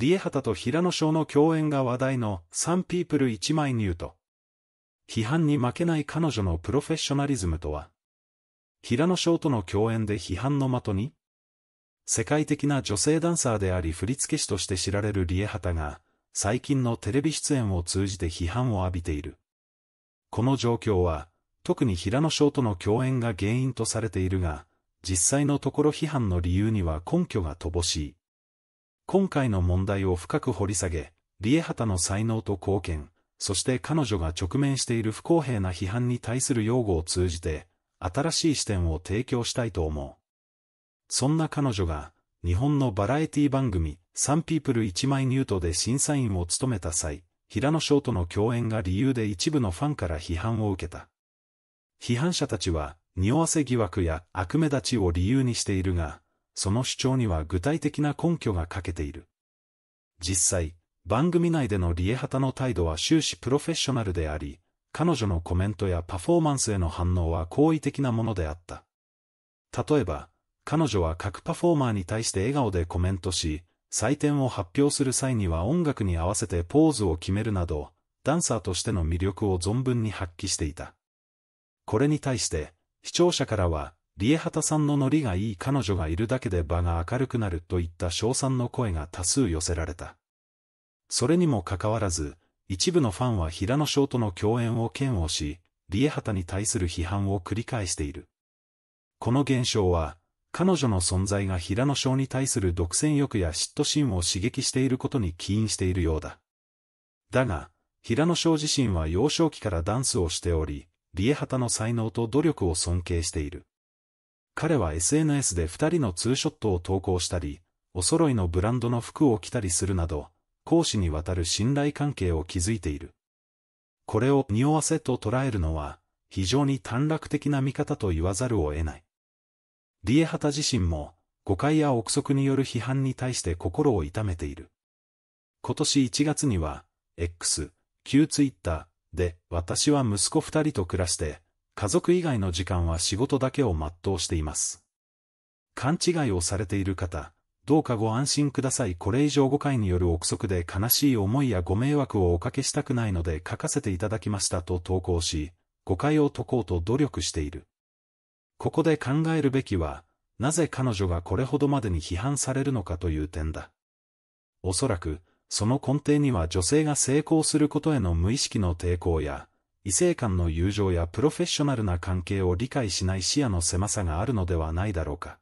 リエハタと平野翔の共演が話題のサンピープル1枚ニュート。批判に負けない彼女のプロフェッショナリズムとは平野翔との共演で批判の的に世界的な女性ダンサーであり振付師として知られるリエハタが、最近のテレビ出演を通じて批判を浴びている。この状況は、特に平野翔との共演が原因とされているが、実際のところ批判の理由には根拠が乏しい。今回の問題を深く掘り下げ、リエハタの才能と貢献、そして彼女が直面している不公平な批判に対する擁護を通じて、新しい視点を提供したいと思う。そんな彼女が、日本のバラエティ番組、サンピープル1枚ニュートで審査員を務めた際、平野翔との共演が理由で一部のファンから批判を受けた。批判者たちは、匂わせ疑惑や悪目立ちを理由にしているが、その主張には具体的な根拠が欠けている。実際、番組内でのリエハタの態度は終始プロフェッショナルであり、彼女のコメントやパフォーマンスへの反応は好意的なものであった。例えば、彼女は各パフォーマーに対して笑顔でコメントし、採点を発表する際には音楽に合わせてポーズを決めるなど、ダンサーとしての魅力を存分に発揮していた。これに対して、視聴者からは、リエハタさんのノリがいい彼女がいるだけで場が明るくなるといった称賛の声が多数寄せられた。それにもかかわらず、一部のファンは平野翔との共演を嫌悪し、リエハタに対する批判を繰り返している。この現象は、彼女の存在が平野翔に対する独占欲や嫉妬心を刺激していることに起因しているようだ。だが、平野翔自身は幼少期からダンスをしており、リエハタの才能と努力を尊敬している。彼は SNS で2人のツーショットを投稿したり、お揃いのブランドの服を着たりするなど、講師にわたる信頼関係を築いている。これを匂わせと捉えるのは、非常に短絡的な見方と言わざるを得ない。リエハタ自身も、誤解や憶測による批判に対して心を痛めている。今年1月には、X、旧ツイッターで、私は息子2人と暮らして、家族以外の時間は仕事だけを全うしています。勘違いをされている方、どうかご安心ください。これ以上誤解による憶測で悲しい思いやご迷惑をおかけしたくないので書かせていただきましたと投稿し、誤解を解こうと努力している。ここで考えるべきは、なぜ彼女がこれほどまでに批判されるのかという点だ。おそらく、その根底には女性が成功することへの無意識の抵抗や、異性間の友情やプロフェッショナルな関係を理解しない視野の狭さがあるのではないだろうか。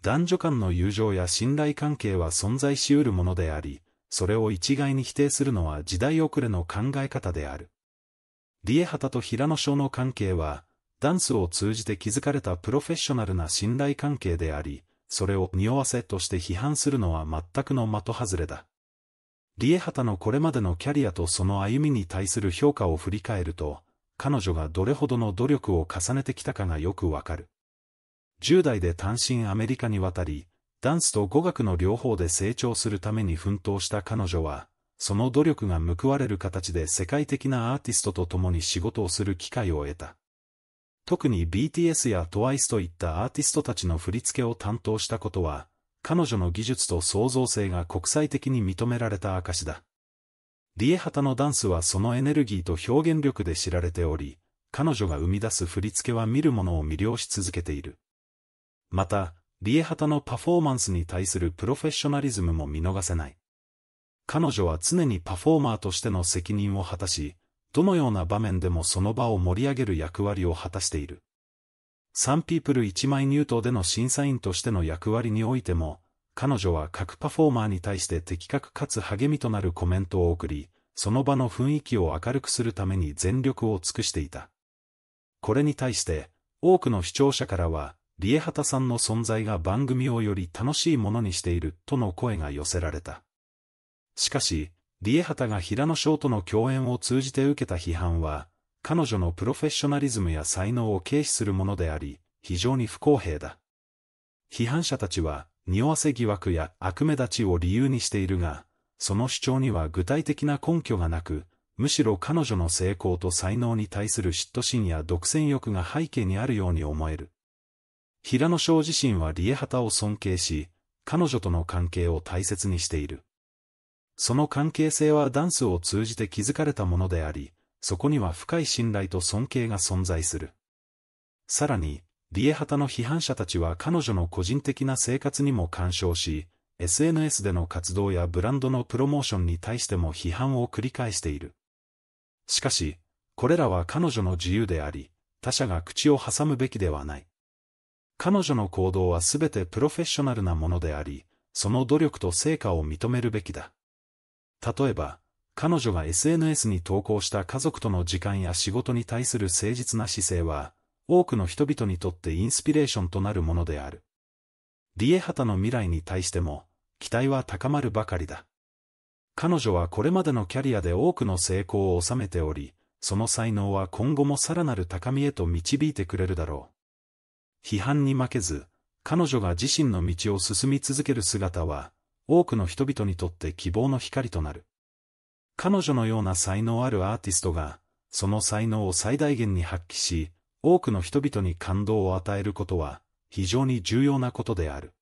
男女間の友情や信頼関係は存在し得るものであり、それを一概に否定するのは時代遅れの考え方である。リエハタと平野翔の関係は、ダンスを通じて築かれたプロフェッショナルな信頼関係であり、それを匂わせとして批判するのは全くの的外れだ。リエハタのこれまでのキャリアとその歩みに対する評価を振り返ると、彼女がどれほどの努力を重ねてきたかがよくわかる。10代で単身アメリカに渡り、ダンスと語学の両方で成長するために奮闘した彼女は、その努力が報われる形で世界的なアーティストと共に仕事をする機会を得た。特に BTS や TWICE といったアーティストたちの振り付けを担当したことは、彼女の技術と創造性が国際的に認められた証だ。リエハタのダンスはそのエネルギーと表現力で知られており、彼女が生み出す振り付けは見る者を魅了し続けている。また、リエハタのパフォーマンスに対するプロフェッショナリズムも見逃せない。彼女は常にパフォーマーとしての責任を果たし、どのような場面でもその場を盛り上げる役割を果たしている。サンピープル1枚入党での審査員としての役割においても、彼女は各パフォーマーに対して的確かつ励みとなるコメントを送り、その場の雰囲気を明るくするために全力を尽くしていた。これに対して、多くの視聴者からは、リエハタさんの存在が番組をより楽しいものにしているとの声が寄せられた。しかし、リエハタが平野翔との共演を通じて受けた批判は、彼女のプロフェッショナリズムや才能を軽視するものであり、非常に不公平だ。批判者たちは、匂わせ疑惑や悪目立ちを理由にしているが、その主張には具体的な根拠がなく、むしろ彼女の成功と才能に対する嫉妬心や独占欲が背景にあるように思える。平野翔自身はリエハタを尊敬し、彼女との関係を大切にしている。その関係性はダンスを通じて築かれたものであり、そこには深い信頼と尊敬が存在する。さらに、リエハタの批判者たちは彼女の個人的な生活にも干渉し、SNS での活動やブランドのプロモーションに対しても批判を繰り返している。しかし、これらは彼女の自由であり、他者が口を挟むべきではない。彼女の行動はすべてプロフェッショナルなものであり、その努力と成果を認めるべきだ。例えば、彼女が SNS に投稿した家族との時間や仕事に対する誠実な姿勢は、多くの人々にとってインスピレーションとなるものである。リエハタの未来に対しても、期待は高まるばかりだ。彼女はこれまでのキャリアで多くの成功を収めており、その才能は今後もさらなる高みへと導いてくれるだろう。批判に負けず、彼女が自身の道を進み続ける姿は、多くの人々にとって希望の光となる。彼女のような才能あるアーティストが、その才能を最大限に発揮し、多くの人々に感動を与えることは、非常に重要なことである。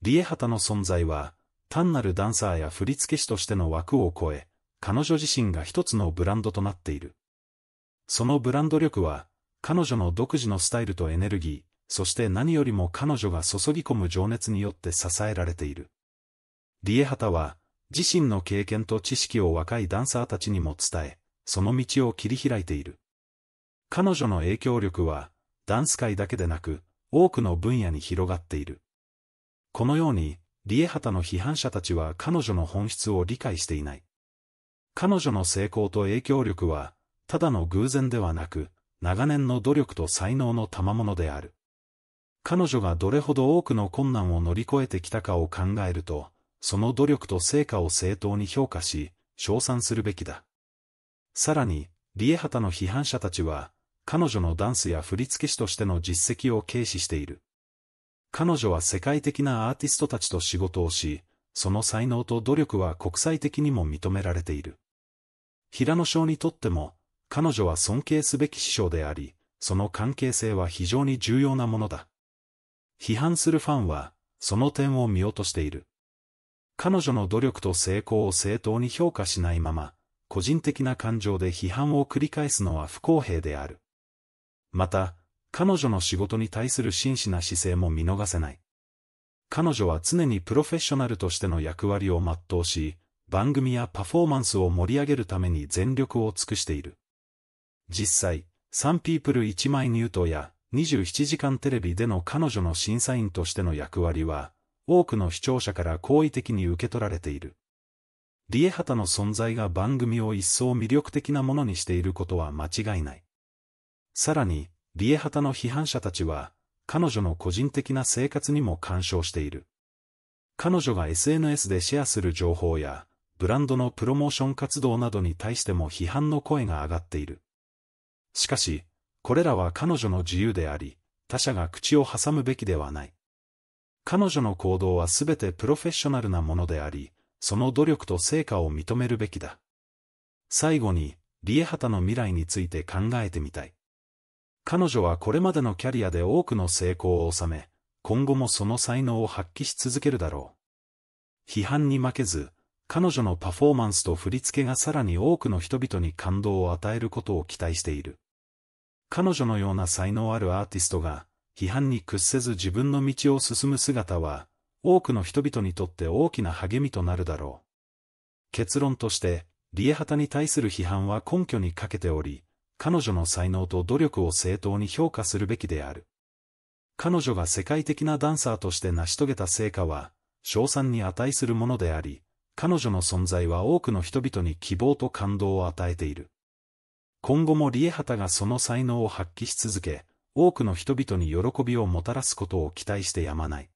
リエハタの存在は、単なるダンサーや振付師としての枠を超え、彼女自身が一つのブランドとなっている。そのブランド力は、彼女の独自のスタイルとエネルギー、そして何よりも彼女が注ぎ込む情熱によって支えられている。リエハタは、自身の経験と知識を若いダンサーたちにも伝え、その道を切り開いている。彼女の影響力は、ダンス界だけでなく、多くの分野に広がっている。このように、リエハタの批判者たちは彼女の本質を理解していない。彼女の成功と影響力は、ただの偶然ではなく、長年の努力と才能の賜物である。彼女がどれほど多くの困難を乗り越えてきたかを考えると、その努力と成果を正当に評価し、称賛するべきだ。さらに、リエハタの批判者たちは、彼女のダンスや振付師としての実績を軽視している。彼女は世界的なアーティストたちと仕事をし、その才能と努力は国際的にも認められている。平野翔にとっても、彼女は尊敬すべき師匠であり、その関係性は非常に重要なものだ。批判するファンは、その点を見落としている。彼女の努力と成功を正当に評価しないまま、個人的な感情で批判を繰り返すのは不公平である。また、彼女の仕事に対する真摯な姿勢も見逃せない。彼女は常にプロフェッショナルとしての役割を全うし、番組やパフォーマンスを盛り上げるために全力を尽くしている。実際、サンピープル1枚ニュートや27時間テレビでの彼女の審査員としての役割は、多くの視聴者から好意的に受け取られている。リエハタの存在が番組を一層魅力的なものにしていることは間違いない。さらに、リエハタの批判者たちは、彼女の個人的な生活にも干渉している。彼女が SNS でシェアする情報や、ブランドのプロモーション活動などに対しても批判の声が上がっている。しかし、これらは彼女の自由であり、他者が口を挟むべきではない。彼女の行動は全てプロフェッショナルなものであり、その努力と成果を認めるべきだ。最後に、リエハタの未来について考えてみたい。彼女はこれまでのキャリアで多くの成功を収め、今後もその才能を発揮し続けるだろう。批判に負けず、彼女のパフォーマンスと振り付けがさらに多くの人々に感動を与えることを期待している。彼女のような才能あるアーティストが、批判に屈せず自分の道を進む姿は、多くの人々にとって大きな励みとなるだろう。結論として、リエハタに対する批判は根拠に欠けており、彼女の才能と努力を正当に評価するべきである。彼女が世界的なダンサーとして成し遂げた成果は、賞賛に値するものであり、彼女の存在は多くの人々に希望と感動を与えている。今後もリエハタがその才能を発揮し続け、多くの人々に喜びをもたらすことを期待してやまない。